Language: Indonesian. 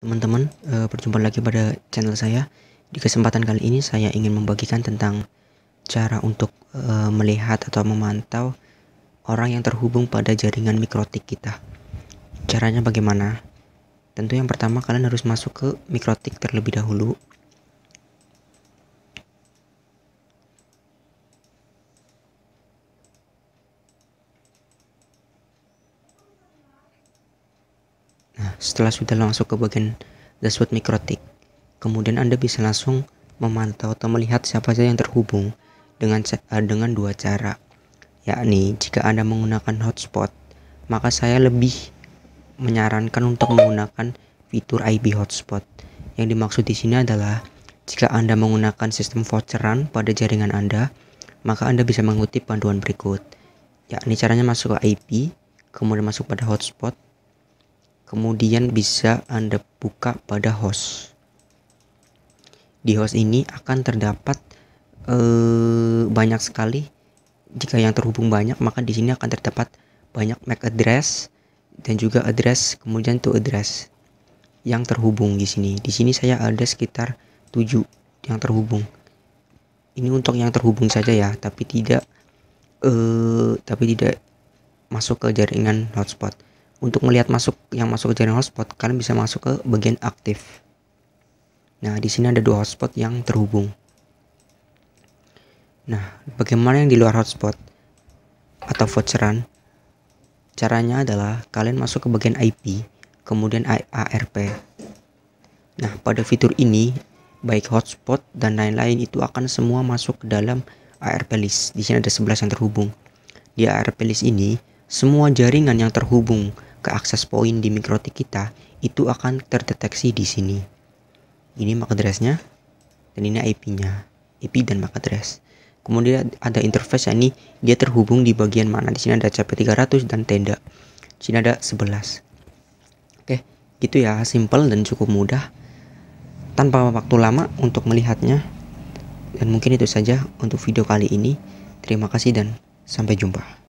teman-teman, eh, berjumpa lagi pada channel saya. Di kesempatan kali ini saya ingin membagikan tentang cara untuk eh, melihat atau memantau orang yang terhubung pada jaringan mikrotik kita. Caranya bagaimana? Tentu yang pertama kalian harus masuk ke mikrotik terlebih dahulu. Setelah sudah langsung ke bagian dashboard mikrotik, kemudian Anda bisa langsung memantau atau melihat siapa saja yang terhubung dengan eh, dengan dua cara. Yakni, jika Anda menggunakan hotspot, maka saya lebih menyarankan untuk menggunakan fitur IP hotspot. Yang dimaksud di sini adalah jika Anda menggunakan sistem voucheran pada jaringan Anda, maka Anda bisa mengutip panduan berikut, yakni caranya masuk ke IP, kemudian masuk pada hotspot, kemudian bisa Anda buka pada host. Di host ini akan terdapat eh, banyak sekali jika yang terhubung banyak maka di sini akan terdapat banyak MAC address dan juga address kemudian to address yang terhubung di sini. Di sini saya ada sekitar 7 yang terhubung. Ini untuk yang terhubung saja ya, tapi tidak eh tapi tidak masuk ke jaringan hotspot. Untuk melihat masuk yang masuk ke jaringan hotspot, kalian bisa masuk ke bagian aktif. Nah, di sini ada dua hotspot yang terhubung. Nah, bagaimana yang di luar hotspot atau voucheran? Caranya adalah kalian masuk ke bagian IP, kemudian ARP. Nah, pada fitur ini baik hotspot dan lain-lain itu akan semua masuk ke dalam ARP list. Di sini ada 11 yang terhubung. Di ARP list ini, semua jaringan yang terhubung ke akses point di mikrotik kita itu akan terdeteksi di sini. Ini MAC address-nya dan ini IP-nya, IP dan MAC address. Kemudian ada interface ini dia terhubung di bagian mana. Di sini ada CP300 dan tenda. Di sini ada 11. Oke, gitu ya, simple dan cukup mudah. Tanpa waktu lama untuk melihatnya. Dan mungkin itu saja untuk video kali ini. Terima kasih dan sampai jumpa.